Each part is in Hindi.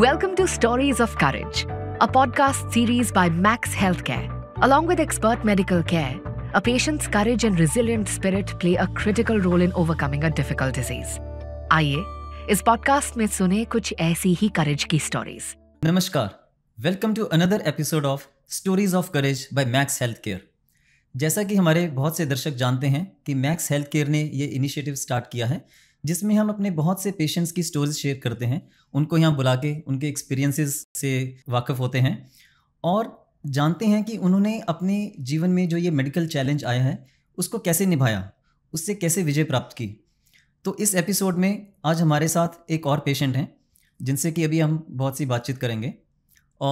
Welcome to Stories of Courage, a podcast series by Max Healthcare. Along with expert medical care, a patient's courage and resilient spirit play a critical role in overcoming a difficult disease. आइए इस पॉडकास्ट में सुने कुछ ऐसी ही करेज की स्टोरीज नमस्कार welcome to another episode of stories of courage by Max Health Care जैसा कि हमारे बहुत से दर्शक जानते हैं कि मैक्स हेल्थ केयर ने ये इनिशिएटिव स्टार्ट किया है जिसमें हम अपने बहुत से पेशेंट्स की स्टोरीज शेयर करते हैं उनको यहाँ बुला के उनके एक्सपीरियंसेस से वाकफ़ होते हैं और जानते हैं कि उन्होंने अपने जीवन में जो ये मेडिकल चैलेंज आया है उसको कैसे निभाया उससे कैसे विजय प्राप्त की तो इस एपिसोड में आज हमारे साथ एक और पेशेंट हैं जिनसे कि अभी हम बहुत सी बातचीत करेंगे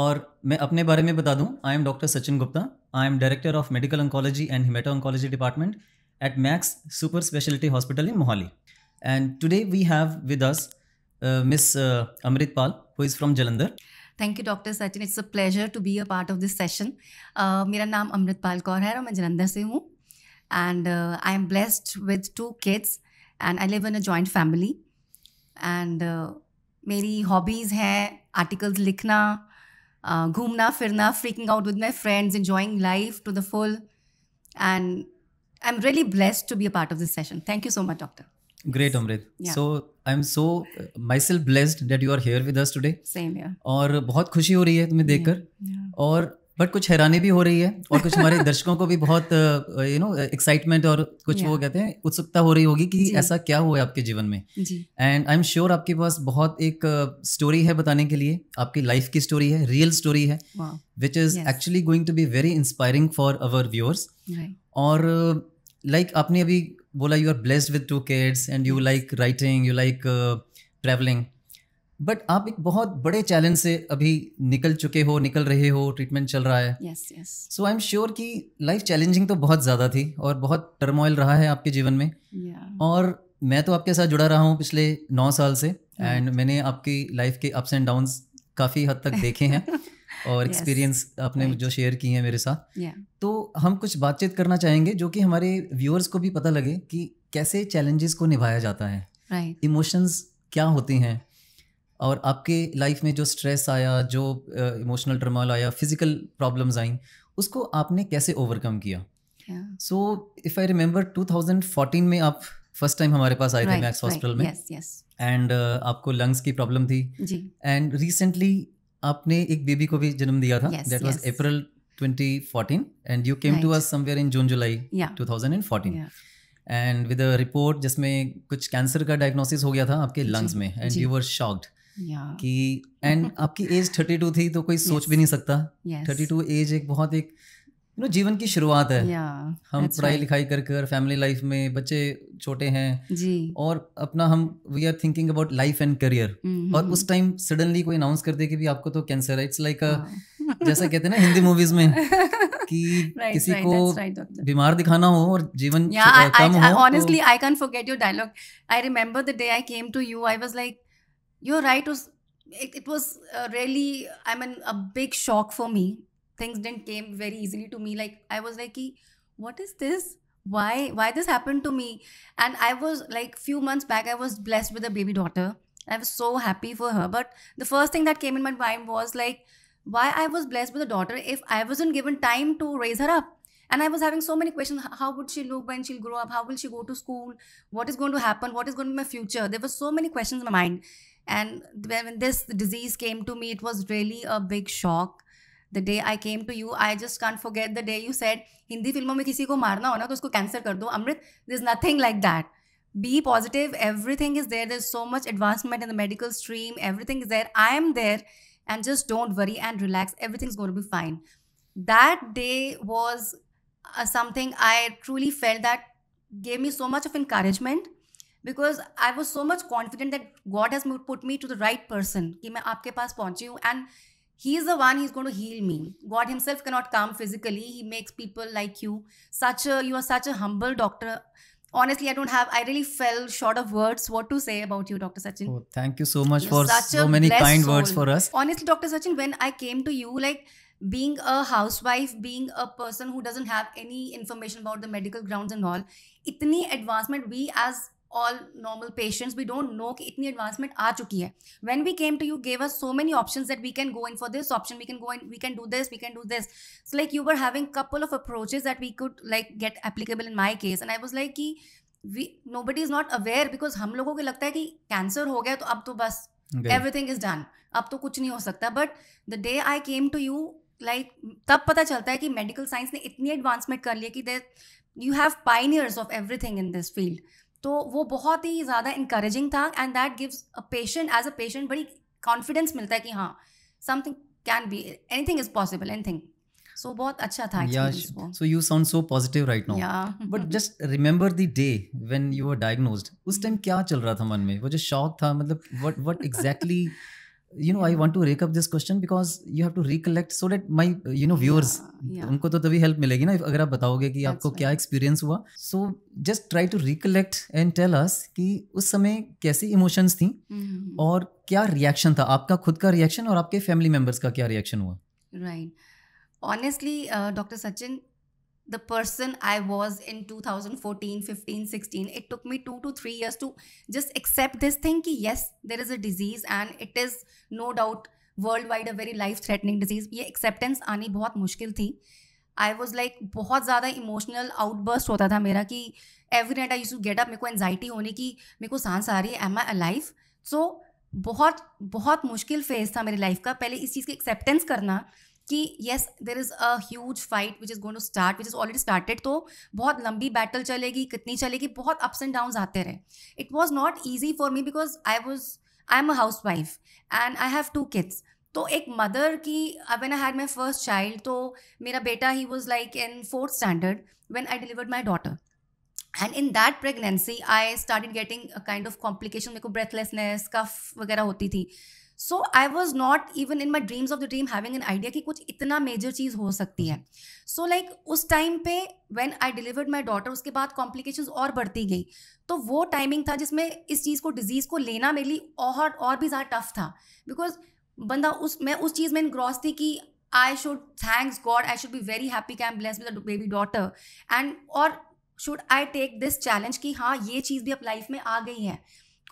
और मैं अपने बारे में बता दूं I am doctor Sachin Gupta I am director of medical oncology and hemato oncology department at Max super speciality hospital in Mohali And today we have with us uh, Miss uh, Amritpal, who is from Jalandhar. Thank you, Dr. Sachin. It's a pleasure to be a part of this session. My name is Amrit Kaur and I'm from Jalandhar. and I am blessed with two kids and I live in a joint family. And my uh, hobbies are articles, likhna, uh, ghumna, firna, freaking out with my friends, enjoying life to the full. And I'm really blessed to be a part of this session. Thank you so much, Doctor. Great Amrit so I am so myself blessed that you are here with us today और बहुत खुशी हो रही है तुम्हें देखकर और बट कुछ हैरानी भी हो रही है और कुछ हमारे दर्शकों को भी बहुत यू नो एक्साइटमेंट और कुछ yeah. वो कहते हैं उत्सुकता हो रही होगी कि जी. ऐसा क्या हुआ है आपके जीवन में एंड आई एम श्योर आपके पास बहुत एक स्टोरी uh, है बताने के लिए आपकी लाइफ की स्टोरी है रियल स्टोरी है which is actually going to be very inspiring for our viewers और लाइक uh, like, आपने अभी बोला you are blessed with two kids and you like writing you like travelling but आप एक बहुत बड़े चैलेंज से अभी निकल चुके हो निकल रहे हो ट्रीटमेंट चल रहा है सो आई एम श्योर कि लाइफ चैलेंजिंग तो बहुत ज़्यादा थी और बहुत टर्मोइल रहा है आपके जीवन में yeah. और मैं तो आपके साथ जुड़ा रहा हूँ पिछले नौ साल से एंड yeah. मैंने आपकी लाइफ के अप्स एंड डाउन्स काफ़ी हद तक देखे हैं और एक्सपीरियंस yes. आपने right. जो शेयर किए हैं मेरे साथ yeah. तो हम कुछ बातचीत करना चाहेंगे जो कि हमारे व्यूअर्स को भी पता लगे कि कैसे चैलेंजेस को निभाया जाता है इमोशंस right. क्या होते हैं और आपके लाइफ में जो स्ट्रेस आया जो इमोशनल uh, टर्मल आया फिजिकल प्रॉब्लम्स आई उसको आपने कैसे ओवरकम किया सो इफ आई रिमेंबर 2014 में आप फर्स्ट टाइम हमारे पास आए right, थे मैक्स हॉस्पिटल right, में एंड yes, yes. uh, आपको लंग्स की प्रॉब्लम थी एंड रिसेंटली आपने एक बेबी को भी जन्म दिया था that was April 2014 and you came right. to us somewhere in June July yeah. 2014 yeah. and with a report जिसमें कुछ कैंसर का डायग्नोसिस हो गया था आपके लंग्स में एंड यू वर शॉक्ड कि एंड आपकी एज 32 थी तो कोई yes. भी नहीं सकता थर्टी yes. 32 एज एक बहुत एक यू नो जीवन की शुरुआत है yeah, हम पढ़ाई right. लिखाई कर कर फैमिली लाइफ में बच्चे छोटे हैं जी और अपना हम we are thinking about life and career और हम्म, उस टाइम हम्म। सडनली कोई अनाउंस कर दे कि भी आपको तो कैंसर है इट्स लाइक अ जैसे कहते हैं ना हिंदी मूवीज में कि right, किसी right, को right, बीमार दिखाना हो और जीवन I, can't forget your dialogue. I remember the day I came to you. I was like, "You're right. it, was uh, really i mean a big shock for me things didn't came very easily to me like i was like what is this why why this happened to me and i was like few months back i was blessed with a baby daughter i was so happy for her but the first thing that came in my mind was like why I was blessed with a daughter if I wasn't given time to raise her up. And I was having so many questions. How would she look when she'll grow up? How will she go to school? What is going to happen? What is going to be my future? There were so many questions in my mind. And when this disease came to me, it was really a big shock. The day I came to you, I just can't forget the day you said, Hindi filmo me kisi ko marna ho to usko cancer kar do. Amrit, there's nothing like that. Be positive. Everything is there. There's so much advancement in the medical stream. Everything is there. I am there and just don't worry and relax. Everything's going to be fine. That day was uh, something I truly felt that gave me so much of encouragement because I was so much confident that God has put me to the right person. कि मैं आपके पास and he is the one he's going to heal me. God himself cannot come physically. He makes people like you. Such a you are such a humble doctor honestly i don't have i really fell short of words what to say about you dr sachin oh, thank you so much You're for so many kind soul. words for us honestly dr sachin when i came to you like being a housewife being a person who doesn't have any information about the medical grounds and all itni advancement we as all normal patients we don't know कि इतनी एडवांसमेंट आ चुकी है when we came to you gave us so many option that we can go in for this option we can go in we can do this we can do this so like you were having couple of approaches that we could like get applicable in my case and I was like कि we no buddy is not aware because हम लोगों को लगता है कि कैंसर हो गया तो अब तो बस एवरीथिंग इज डन अब तो कुछ नहीं हो सकता but the day I came to you like तब पता चलता है कि मेडिकल साइंस ने इतनी एडवांसमेंट कर लिया कि they you have pioneers of everything in this field तो वो बहुत ही ज़्यादा इंकरेजिंग था and that gives a patient as a patient बड़ी कॉन्फिडेंस मिलता है कि हाँ something can be anything is possible anything so बहुत अच्छा था so you sound so positive right right but just remember just day the you when you उस टाइम hmm. क्या चल रहा था मन में वो जो शॉक था मतलब what what exactly you know I want to recap this question because you have to recollect so that my you know viewers उनको तो तभी हेल्प मिलेगी ना अगर आप बताओगे कि आपको right. क्या एक्सपीरियंस हुआ so just try to recollect and tell us कि उस समय कैसी इमोशंस थी mm-hmm. और क्या रिएक्शन था आपका खुद का रिएक्शन और आपके फैमिली मेम्बर्स का क्या रिएक्शन हुआ right honestly doctor Sachin the person I was in 2014, 15, 16. It took me two to three years to just accept this thing कि yes, there is a disease and it is no doubt world a very life threatening disease ये एक्सेप्टेंस आनी बहुत मुश्किल थी आई वॉज लाइक बहुत ज़्यादा इमोशनल आउटबर्स्ट होता था मेरा कि every night I use to get up मेरे को एनजाइटी होने की मेरे को सांस आ रही है एम आई अलाइव सो बहुत बहुत मुश्किल फेज था मेरी लाइफ का पहले इस चीज़ की एक्सेप्टेंस करना कि yes there is a huge fight which is going to start which is already started तो बहुत लंबी बैटल चलेगी कितनी चलेगी बहुत अप्स एंड डाउन आते रहे it was not easy for me because I was I am a housewife and I have two kids तो एक मदर की when I had my first child तो मेरा बेटा ही was like in fourth standard when I delivered my daughter and in that pregnancy I start getting kind of complication मेरे को ब्रेथलेसनेस कफ वगैरह होती थी so I was not even in my dreams of the dream having an idea कि कुछ इतना मेजर चीज़ हो सकती है सो so, लाइक like, उस टाइम पे when I delivered my daughter उसके बाद कॉम्प्लिकेशन और बढ़ती गई तो वो टाइमिंग था जिसमें इस चीज़ को डिजीज़ को लेना मेरे लिए और और भी ज़्यादा टफ था बिकॉज बंदा उस मैं उस चीज़ में ग्रॉस थी कि I should thanks God I should be very happy came bless with baby daughter and और should I take this challenge कि हाँ ये चीज़ भी अब लाइफ में आ गई है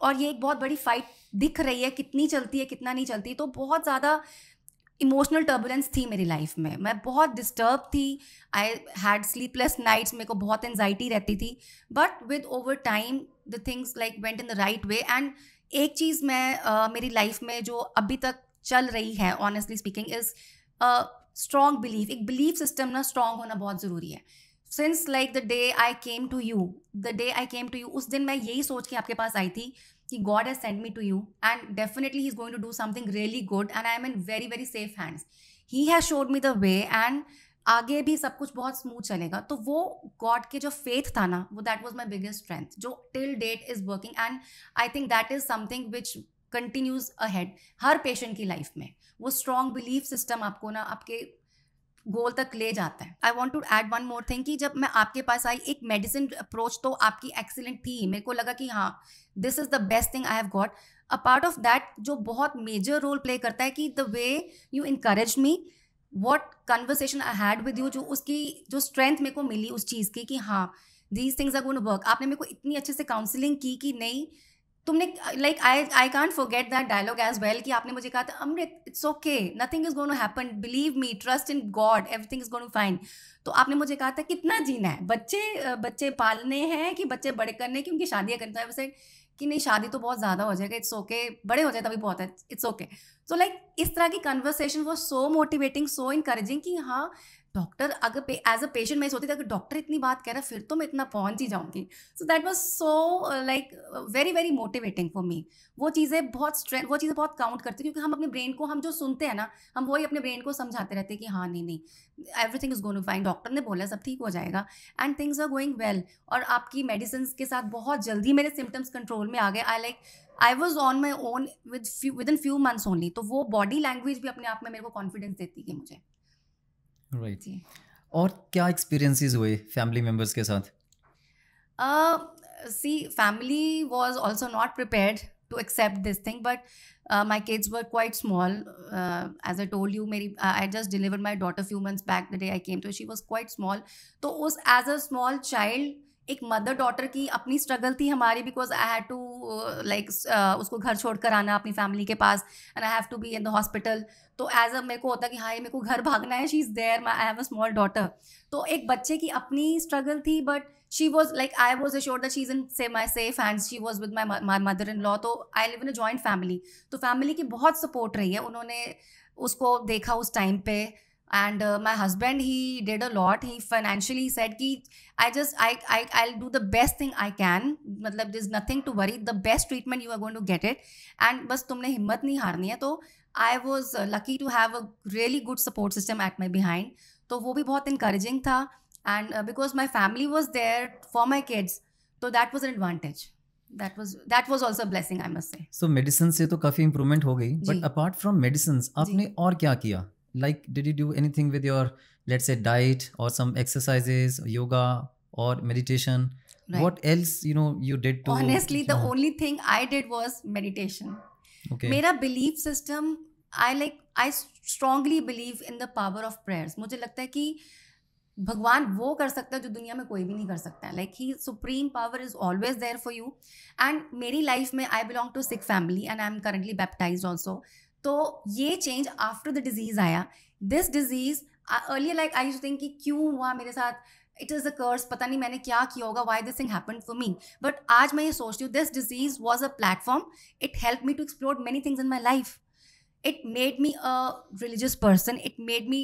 और ये एक बहुत बड़ी फाइट दिख रही है कितनी चलती है कितना नहीं चलती तो बहुत ज़्यादा इमोशनल टर्बुलेंस थी मेरी लाइफ में मैं बहुत डिस्टर्ब थी आई हैड स्लीपलेस नाइट्स मेरे को बहुत एनजाइटी रहती थी but with over time the things like went in the right way and एक चीज़ मैं uh, मेरी लाइफ में जो अभी तक चल रही है honestly speaking is strong belief एक बिलीफ सिस्टम ना स्ट्रॉन्ग होना बहुत ज़रूरी है since like the day I came to you the day I came to you उस दिन मैं यही सोच के आपके पास आई थी कि God has send me to you and definitely he is going to do something really good and I am in very very safe hands he has showed me the way and आगे भी सब कुछ बहुत स्मूथ चलेगा तो वो गॉड के जो फेथ था ना वो that was my biggest strength जो till date is working and I think that is something which continues ahead हर पेशेंट की लाइफ में वो स्ट्रॉन्ग बिलीफ सिस्टम आपको ना आपके गोल तक ले जाता है I want to add one more thing कि जब मैं आपके पास आई एक मेडिसिन अप्रोच तो आपकी एक्सीलेंट थी मेरे को लगा कि हाँ this is the best thing I have got a part of that जो बहुत मेजर रोल प्ले करता है कि the way you encourage me what conversation I had with you जो उसकी जो स्ट्रेंथ मेरे को मिली उस चीज़ की कि हाँ these things are gonna work आपने मेरे को इतनी अच्छे से काउंसिलिंग की कि नहीं तुमने like I I can't forget that dialogue as well कि आपने मुझे कहा था Amrit it's okay nothing is gonna happen believe me trust in God everything is gonna fine तो आपने मुझे कहा था कितना जीना है बच्चे बच्चे पालने हैं कि बच्चे बड़े करने की उनकी शादियाँ करनी है वैसे तो कि नहीं शादी तो बहुत ज़्यादा हो जाएगा इट्स ओके बड़े हो जाए तभी बहुत है इट्स ओके सो लाइक इस तरह की कन्वर्सेशन वो सो मोटिवेटिंग सो इनकरेजिंग कि हाँ डॉक्टर अगर एज अ पेशेंट मैं सोचती थी अगर डॉक्टर इतनी बात कह रहा फिर तो मैं इतना पहुंच ही जाऊंगी so that was so like very very motivating for me वो चीज़ें बहुत स्ट्रेंथ वो चीज़ें बहुत काउंट करती क्योंकि हम अपने ब्रेन को हम जो सुनते हैं ना हम वही अपने ब्रेन को समझाते रहते हैं कि हाँ नहीं नहीं everything is going fine doctor ने बोला सब ठीक हो जाएगा and things are going well और आपकी मेडिसिन के साथ बहुत जल्दी मेरे सिम्टम्स कंट्रोल में आ गए I like I was on my own with with in few months only तो वो बॉडी लैंग्वेज भी अपने आप में मेरे को कॉन्फिडेंस देती है मुझे राइट और क्या एक्सपीरियंसेस हुए फैमिली मेम्बर्स के साथ see family was also not prepared to accept this thing but my kids were quite small as a told you uh, uh, मेरी I just deliver my daughter few months back the day I came to she was quite small तो उस एज अ स्मॉल चाइल्ड एक मदर डॉटर की अपनी स्ट्रगल थी हमारी because I have to like उसको घर छोड़ कर आना अपनी फैमिली के पास and I have to be in the hospital तो एज अ मेरे को होता कि हाँ ये मेरे को घर भागना है she is there my I have a small daughter तो एक बच्चे की अपनी स्ट्रगल थी but she was like I was assure that she is in से my safe and she was with my my mother in law तो I live in a joint family तो फैमिली की बहुत सपोर्ट रही है उन्होंने उसको देखा उस टाइम पे and uh, my husband he did a lot he financially said ki i just I, I i'll do the best thing i can मतलब there's nothing to worry the best treatment you are going to get it and बस तुमने हिम्मत नहीं हारनी है तो I was lucky to have a really good support system at my behind तो वो भी बहुत इंकरेजिंग था and because my family was there for my kids तो that was an advantage that was that was also a blessing i must say so medicine से तो काफी improvement हो गई but apart from medicines आपने और क्या किया like did you do anything with your let's say diet or some exercises yoga or meditation right. what else you know you did to honestly the know? only thing i did was meditation okay mera belief system i like i strongly believe in the power of prayers mujhe lagta hai ki भगवान वो कर सकता है जो दुनिया में कोई भी नहीं कर सकता है like he supreme power is always there for you and मेरी लाइफ में I belong to Sikh family and I am currently baptise also तो ये चेंज आफ्टर द डिजीज आया this disease earlier like I you think कि क्यों हुआ मेरे साथ इट इज़ अ कर्स पता नहीं मैंने क्या किया होगा why this thing happen for me but आज मैं ये सोचती हूँ this disease was a platform it help me to explore many things in my life it made me a religious person it made me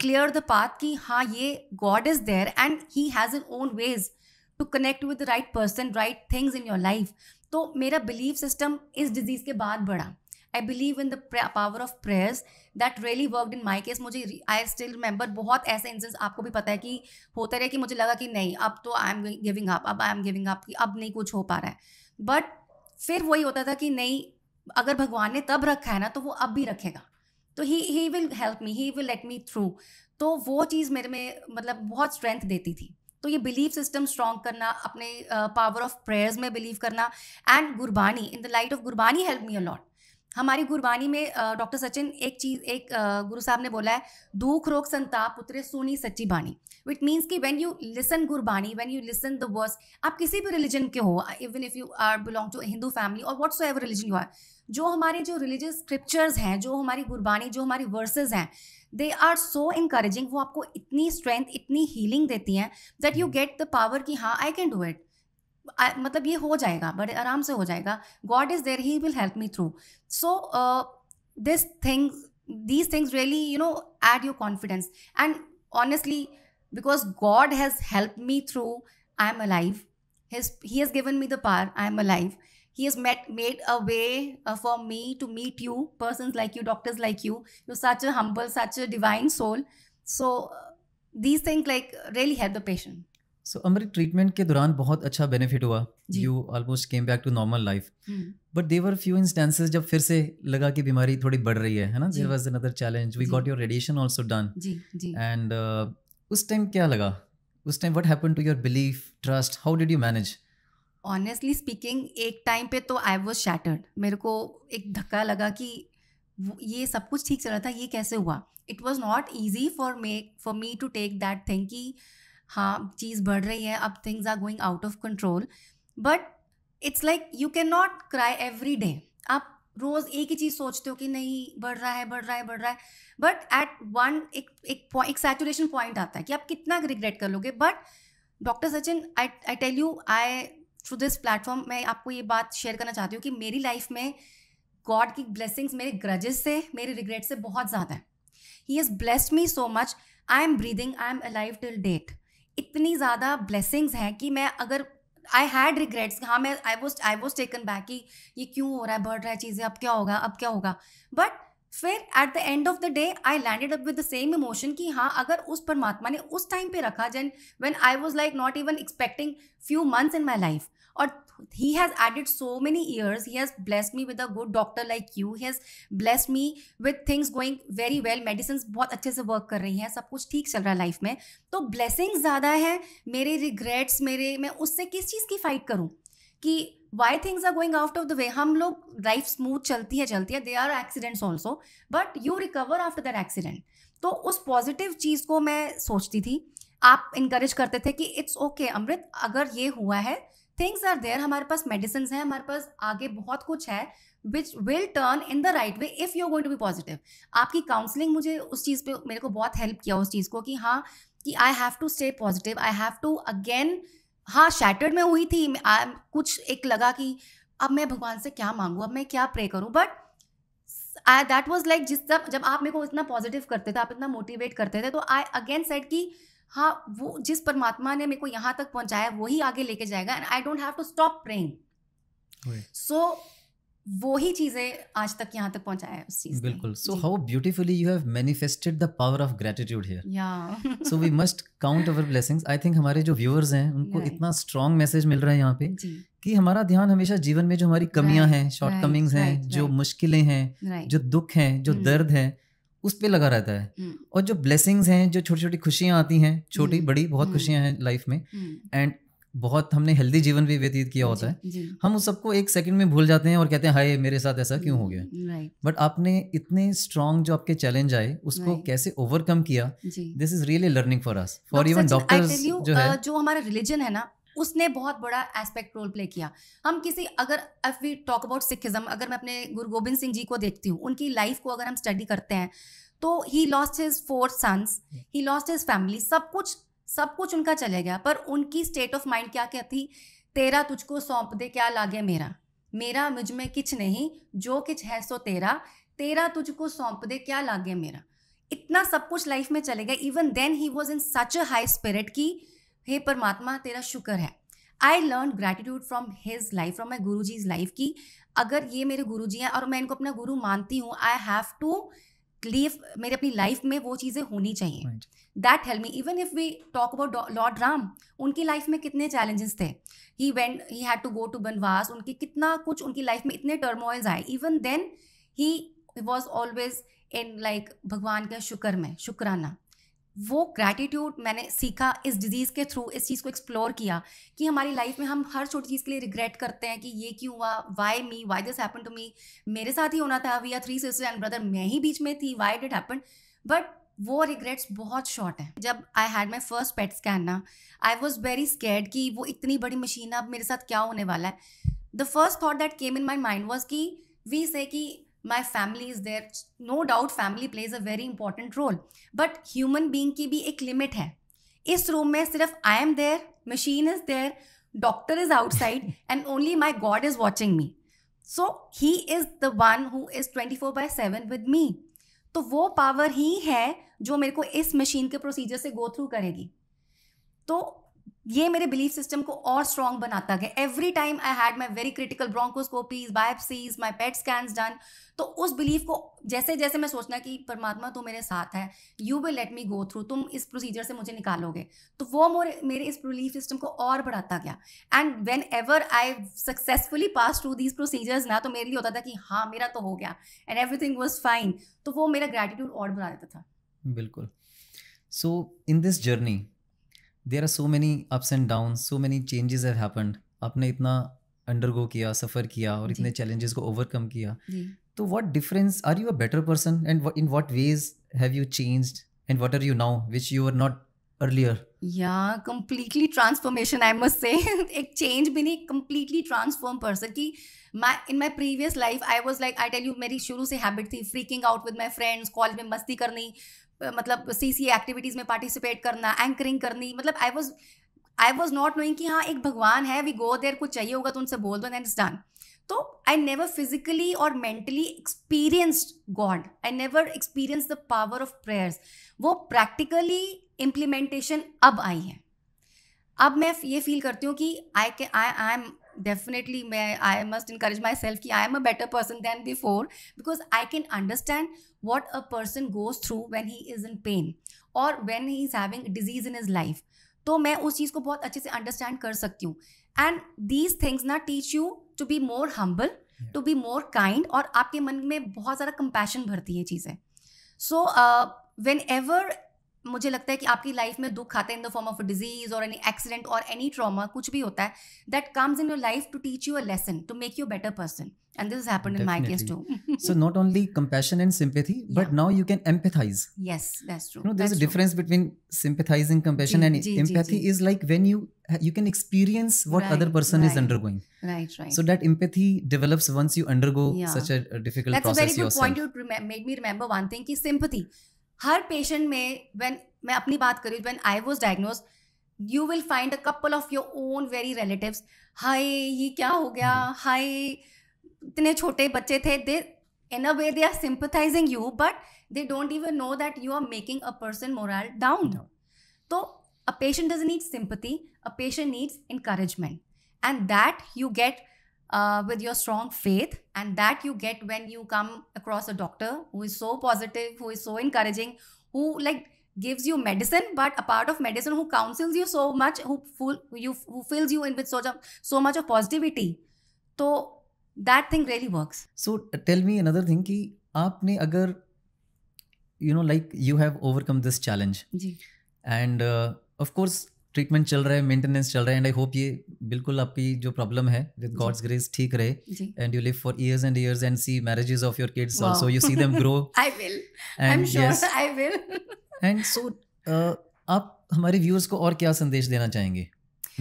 clear the path कि हाँ ये God is there and he has in own ways to connect with the right person right things in your life तो मेरा बिलीव सिस्टम इस डिजीज़ के बाद बढ़ा I believe in the power of prayers that really worked in my case मुझे आई स्टिल रिमेंबर बहुत ऐसे इंसेंस आपको भी पता है कि होते रहे कि मुझे लगा कि नहीं अब तो आई एम गिविंग अप अब आई एम गिविंग अप अब नहीं कुछ हो पा रहा है बट फिर वही होता था कि नहीं अगर भगवान ने तब रखा है ना तो वो अब भी रखेगा तो he he will help me he will let me through तो वो चीज़ मेरे में मतलब बहुत स्ट्रेंथ देती थी तो ये बिलीव सिस्टम स्ट्रॉन्ग करना अपने पावर ऑफ प्रेयर्स में बिलीव करना and Gurbani in the light of Gurbani help me a lot हमारी गुरबानी में डॉक्टर सचिन एक चीज एक गुरु साहब ने बोला है दुख रोग संताप पुत्रे सुनी सच्ची बाणी विट मीन्स कि when you listen Gurbani when you listen the verse आप किसी भी रिलीजन के हो even if you are belong to Hindu family और what's ever religion you are जो हमारे जो रिलीजियस स्क्रिप्चर्स हैं जो हमारी गुरबानी जो हमारी वर्सेज हैं दे आर सो इनकरेजिंग वो आपको इतनी स्ट्रेंथ इतनी हीलिंग देती हैं that you get the power कि हाँ आई कैन डू इट आ, मतलब ये हो जाएगा बड़े आराम से हो जाएगा God is there he will help me through so this thing these things really you know add your confidence and honestly because god has helped me through i am alive his he has given me the power i am alive he has met made a way uh, for me to meet you persons like you doctors like you you're such a humble such a divine soul so uh, these things like really help the patient so so, Amrit treatment के दौरान बहुत अच्छा बेनिफिट हुआ you almost came back to normal life but there were few instances जब फिर से लगा कि बीमारी थोड़ी बढ़ रही है है ना there was another challenge we got your radiation also done and उस टाइम क्या लगा उस time what happen to your belief trust how did you manage honestly speaking एक टाइम पे तो आई वॉज शैटर्ड मेरे को एक धक्का लगा कि ये सब कुछ ठीक चल रहा था ये कैसे हुआ it was not easy for me for me to take that thing कि हाँ चीज़ बढ़ रही है अब things are going out of control but it's like you can not cry every day आप रोज़ एक ही चीज़ सोचते हो कि नहीं बढ़ रहा है बढ़ रहा है बढ़ रहा है बट एट वन एक एक सैचुरेशन पॉइंट आता है कि आप कितना रिग्रेट कर लोगे but doctor Sachin I I tell you I through this platform मैं आपको ये बात शेयर करना चाहती हूँ कि मेरी लाइफ में गॉड की ब्लेसिंग्स मेरे ग्रजेस से मेरे रिग्रेट से बहुत ज़्यादा है he is blessed me so much I am breathing I am alive till date इतनी ज़्यादा ब्लेसिंग्स हैं कि मैं अगर आई हैड रिग्रेट्स हाँ मैं I was I was taken back कि ये क्यों हो रहा है बढ़ रहा है चीज़ें अब क्या होगा अब क्या होगा बट फिर at the end of the day I landed up with the same emotion कि हाँ अगर उस परमात्मा ने उस टाइम पे रखा Jain when I was like not even expecting few months in my life और he has added so many years he has blessed me with a good doctor like you he has blessed me with things going very well medicines बहुत अच्छे से वर्क कर रही हैं सब कुछ ठीक चल रहा है लाइफ में तो ब्लेसिंग ज़्यादा है मेरे रिग्रेट्स मेरे मैं उससे किस चीज़ की फ़ाइट करूँ कि why things are going out of the way हम लोग लाइफ स्मूथ चलती है चलती है they are accidents also but you recover after that accident तो उस पॉजिटिव चीज़ को मैं सोचती थी आप इनक्रेज करते थे कि इट्स ओके okay, अमृत अगर ये हुआ है थिंग्स आर देयर हमारे पास मेडिसिन है हमारे पास आगे बहुत कुछ है which will turn in the right way if you going going to be positive आपकी काउंसलिंग मुझे उस चीज़ पे मेरे को बहुत हेल्प किया उस चीज़ को कि हाँ कि I have to stay positive I have to again हाँ शैटर्ड में हुई थी कुछ एक लगा कि अब मैं भगवान से क्या मांगू अब मैं क्या प्रे करूँ बट दैट वॉज लाइक जिस तब जब आप मेरे को इतना पॉजिटिव करते थे आप इतना मोटिवेट करते थे तो आई अगेन सेट की हाँ वो जिस परमात्मा ने मेरे को यहाँ तक पहुँचाया वही आगे लेके जाएगा and I don't have to stop praying so वो ही चीजें आज तक यहाँ तक पहुंचाया है उस चीज बिल्कुल so how beautifully you have manifested the power of gratitude here या so we must count our blessings I think हमारे जो व्यूअर्स हैं उनको right. इतना स्ट्रॉन्ग मैसेज मिल रहा है यहाँ पे जी. कि हमारा ध्यान हमेशा जीवन में जो हमारी कमियां right. हैं शॉर्टकमिंग्स right. हैं right. जो right. मुश्किलें हैं right. जो दुख हैं जो hmm. दर्द हैं उस पर लगा रहता है हम्म। और जो ब्लेसिंग्स हैं जो छोटी छोटी खुशियाँ आती हैं छोटी हम्म। बड़ी बहुत हम्म। खुशियाँ हैं लाइफ में एंड बहुत हमने हेल्दी जीवन भी व्यतीत किया होता है हम उस सबको एक सेकंड में भूल जाते हैं और कहते हैं हाय मेरे साथ ऐसा क्यों हो गया बट आपने इतने स्ट्रांग जो आपके चैलेंज आए उसको कैसे ओवरकम किया this is really learning for us for even doctors जो है जो हमारा रिलीजन है ना उसने बहुत बड़ा एस्पेक्ट रोल प्ले किया हम किसी अगर if we talk about Sikhism अगर मैं अपने गुरु गोबिंद सिंह जी को देखती हूँ उनकी लाइफ को अगर हम स्टडी करते हैं तो he lost his four sons he lost his family सब कुछ सब कुछ उनका चले गया पर उनकी स्टेट ऑफ माइंड क्या क्या थी तेरा तुझको सौंप दे क्या लागे मेरा मेरा मुझ में किच नहीं जो किच है सो तेरा तेरा तुझको सौंप दे क्या लागे मेरा इतना सब कुछ लाइफ में चले गया even then he was in such a high spirit की हे परमात्मा तेरा शुक्र है I learn gratitude from his life from my Guru ji is life की अगर ये मेरे गुरु जी हैं और मैं इनको अपना गुरु मानती हूँ आई हैव टू लीव मेरी अपनी लाइफ में वो चीज़ें होनी चाहिए that help me even if we talk about Lord Ram उनकी लाइफ में कितने चैलेंजेस थे he when he had to go to बनवास उनके कितना कुछ उनकी लाइफ में इतने टर्मोइल्स आए even then he was always in like भगवान के शुक्र में शुक्राना वो ग्रैटिट्यूड मैंने सीखा इस डिज़ीज़ के थ्रू इस चीज़ को एक्सप्लोर किया कि हमारी लाइफ में हम हर छोटी चीज़ के लिए रिग्रेट करते हैं कि ये क्यों हुआ why me why this happen to me मेरे साथ ही होना था we are three sister and brother मैं ही बीच में थी वाई डिट हैपन बट वो रिग्रेट्स बहुत शॉर्ट हैं जब I had my first PET scan ना आई वॉज वेरी स्केर्ड कि वो इतनी बड़ी मशीन अब मेरे साथ क्या होने वाला है the first thought that came in my mind was कि वी से कि my family is there no doubt family plays a very important role but human being की भी एक लिमिट है इस रूम में सिर्फ I am there machine is there doctor is outside and only my God is watching me so he is the one who is twenty four by seven with मी तो वो पावर ही है जो मेरे को इस मशीन के प्रोसीजर से गो थ्रू करेगी तो ये मेरे बिलीफ सिस्टम को और स्ट्रॉन्ग बनाता गया every time I had my very critical bronchoscopies biopsies my PET scan done तो उस बिलीफ को जैसे जैसे मैं सोचना कि परमात्मा तो मेरे साथ है you will let me go through तुम इस प्रोसीजर से मुझे निकालोगे तो वो मेरे इस बिलीफ सिस्टम को और बढ़ाता गया and whenever I successfully pass through these procedures ना तो मेरे लिए होता था कि हाँ मेरा तो हो गया एंड एवरीथिंग वॉज फाइन तो वो मेरा ग्रेटिट्यूड और बढ़ा देता था बिल्कुल so in this journey there are so many ups and down so many changes आपने इतना अंडरगो किया सफर किया और इतने चैलेंजेस को ओवरकम किया तो what difference are you a better person and in what ways have you change and what are you now which you are not earlier या completely transformation I must say एक चेंज भी नहीं कम्प्लीटली ट्रांसफॉर्म पर्सन की my in my previous life I was like I tell you मेरी शुरू से हैबिट थी freaking out with my friends college में मस्ती करनी मतलब सी सी एक्टिविटीज़ में पार्टिसिपेट करना एंकरिंग करनी मतलब I was I was not knowing कि हाँ एक भगवान है वी गो देर कुछ चाहिए होगा तो उनसे बोल दो एंड इज डन तो आई नेवर फिजिकली और mentally experienced God I never experience the power of prayers वो प्रैक्टिकली इम्प्लीमेंटेशन अब आई है अब मैं ये फील करती हूँ कि आई के आई आई एम डेफिनेटली मैं I must encourage myself कि I am a better person than before because I can understand what a person goes through when he is in pain और when he is having disease in his life तो मैं उस चीज़ को बहुत अच्छे से अंडरस्टैंड कर सकती हूँ एंड दीज थिंग्स ना teach you to be more humble to be more kind और आपके मन में बहुत ज़्यादा कंपैशन भरती है चीज़ें सो वेन एवर मुझे लगता है कि आपकी लाइफ में दुख आते हैं in the form of disease और एनी एक्सीडेंट और एनी ट्रॉमा कुछ भी होता है that comes in your life to teach you a lesson to make you better person and this happen in my case too so not only compassion and sympathy but now you can empathize yes that's true no there is a difference between sympathizing compassion and empathy is like when you you can experience what other person is undergoing right right so that empathy develops once you undergo such a difficult process yourself that's a very good point you made me remember one thing कि सिंपथी हर पेशेंट में वेन मैं अपनी बात करी when I was diagnose you will find a couple of your own very relative हाई ये क्या हो गया हम्म। हाई इतने छोटे बच्चे थे they in a way they are sympathizing you but they don't even know that you are making a person moral down तो a patient does need sympathy a patient needs encouragement and that you get uh, with your strong faith and that you get when you come across a doctor who is so positive who is so encouraging who like gives you medicine but a part of medicine who counsels you so much who full you who fills you in with so much so much of positivity so that thing really works so tell me another thing ki aapne agar you know like you have overcome this challenge and uh, of course treatment चल रहा है मेंटेनेंस चल रहा है एंड आई होप ये बिल्कुल आपकी जो प्रॉब्लम है विद गॉड्स ग्रेस ठीक रहे and you live for years and years and see marriages of your kids also you see them grow I will I am sure I will and so आप हमारे व्यूअर्स को और क्या संदेश देना चाहेंगे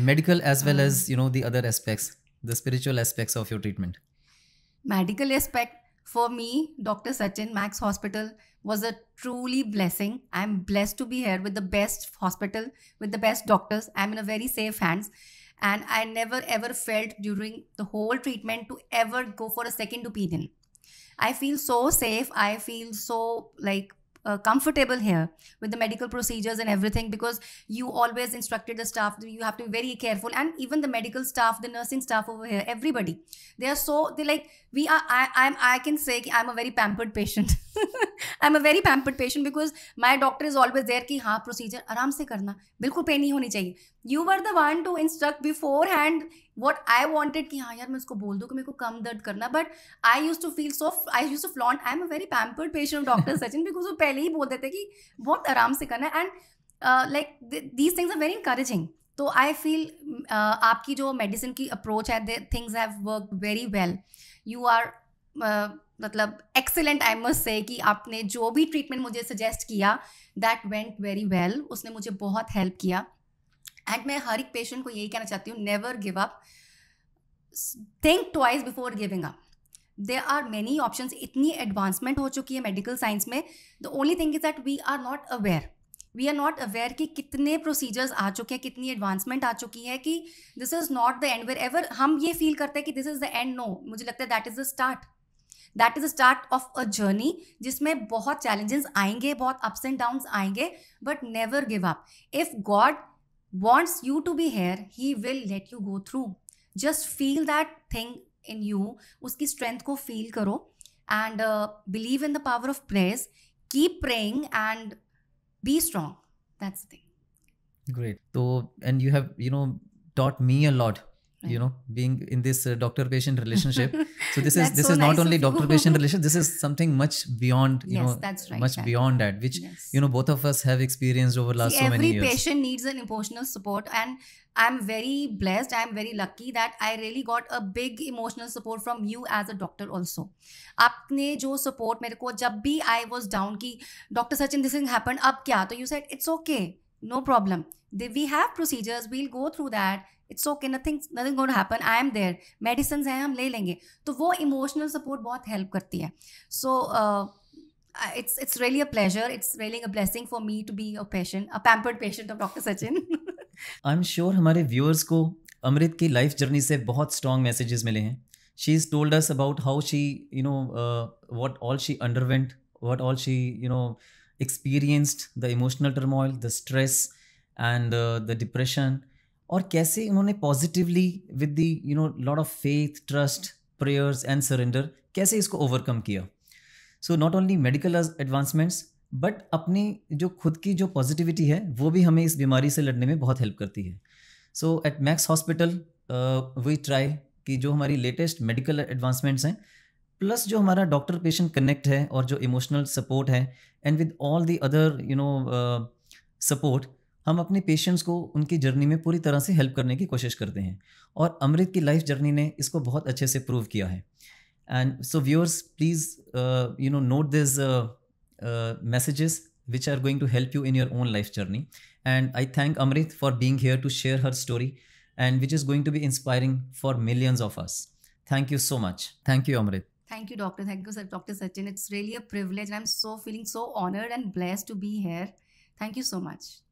medical as well as you know the other aspects the spiritual aspects of your treatment medical aspect For me, Dr. Sachin Max Hospital was a truly blessing. I'm blessed to be here with the best hospital, with the best doctors. I'm in a very safe hands. And I never ever felt during the whole treatment to ever go for a second opinion. I feel so safe. I feel so like uh, comfortable here with the medical procedures and everything because you always instructed the staff you have to be very careful and even the medical staff the nursing staff over here everybody they are so they like we are i i'm i can say i'm a very pampered patient i'm a very pampered patient because my doctor is always there ki ha procedure aram se karna bilkul pain nahi honi chahiye you were the one to instruct beforehand what I wanted कि हाँ यार मैं उसको बोल दूँ कि मेरे को कम दर्द करना but I use to feel so I use to flaunt I am a very pampered patient of doctor Sachin because वो पहले ही बोल देते कि बहुत आराम से करना है and like these things are very encouraging तो आई फील uh, आपकी जो मेडिसिन की अप्रोच है things have work very well you are मतलब एक्सेलेंट आई मस्ट से कि आपने जो भी ट्रीटमेंट मुझे सजेस्ट किया दैट वेंट वेरी वेल उसने मुझे बहुत हेल्प किया एंड मैं हर एक पेशेंट को यही कहना चाहती हूँ never give up think twice before giving up there are many option इतनी एडवांसमेंट हो चुकी है मेडिकल साइंस में the only thing is that we are not aware we are not aware कि कितने प्रोसीजर्स आ चुके हैं कितनी एडवांसमेंट आ चुकी है कि this is not the end wherever हम ये फील करते हैं कि this is the end no मुझे लगता है that is the start that is the start of a journey जिसमें बहुत चैलेंजेस आएंगे बहुत अप्स एंड डाउन आएंगे but never give up if God wants you to be here, he will let you go through. Just feel that thing in you. Uski strength ko feel karo and uh, believe in the power of prayers. Keep praying and be strong. That's the thing. Great. So, and you have, you know, taught me a lot Right. you know being in this uh, doctor patient relationship so this is this so is nice not only doctor patient relationship this is something much beyond you yes, know that's right, much that. beyond that which yes. you know both of us have experienced over last See, so many years every patient needs an emotional support and i'm very blessed i'm very lucky that i really got a big emotional support from you as a doctor also आपने जो support मेरे को जब भी आई वॉज डाउन की डॉक्टर this thing happened अब क्या तो you said it's okay. no problem the, we have procedures we'll go through that it's okay nothing nothing going happen I am there medicine हैं हम ले लेंगे तो वो इमोशनल सपोर्ट बहुत हेल्प करती है so it's it's really a pleasure it's really a blessing for me to be a patient a pampered patient of doctor Sachin I am sure हमारे व्यूअर्स को अमृत की लाइफ जर्नी से बहुत स्ट्रॉन्ग मैसेजेस मिले हैं she is told us about how she you know what all she underwent what all she you know experienced the emotional turmoil the stress and the depression और कैसे उन्होंने positively with the you know lot of faith trust prayers and surrender कैसे इसको ओवरकम किया so not only medical advancements but अपनी जो खुद की जो पॉजिटिविटी है वो भी हमें इस बीमारी से लड़ने में बहुत हेल्प करती है so at Max hospital we try कि जो हमारी लेटेस्ट मेडिकल एडवांसमेंट्स हैं प्लस जो हमारा डॉक्टर पेशेंट कनेक्ट है और जो इमोशनल सपोर्ट है and with all the other you know support हम अपने पेशेंट्स को उनकी जर्नी में पूरी तरह से हेल्प करने की कोशिश करते हैं और अमृत की लाइफ जर्नी ने इसको बहुत अच्छे से प्रूव किया है and so viewers please you know note this messages which are going to help you in your own life journey and I thank Amrit for being here to share her story and which is going to be inspiring for millions of us thank you so much thank you Amrit Thank you, Doctor. Thank you, sir. Dr. Sachin. It's really a privilege, and I'm so feeling so honored and blessed to be here. Thank you so much.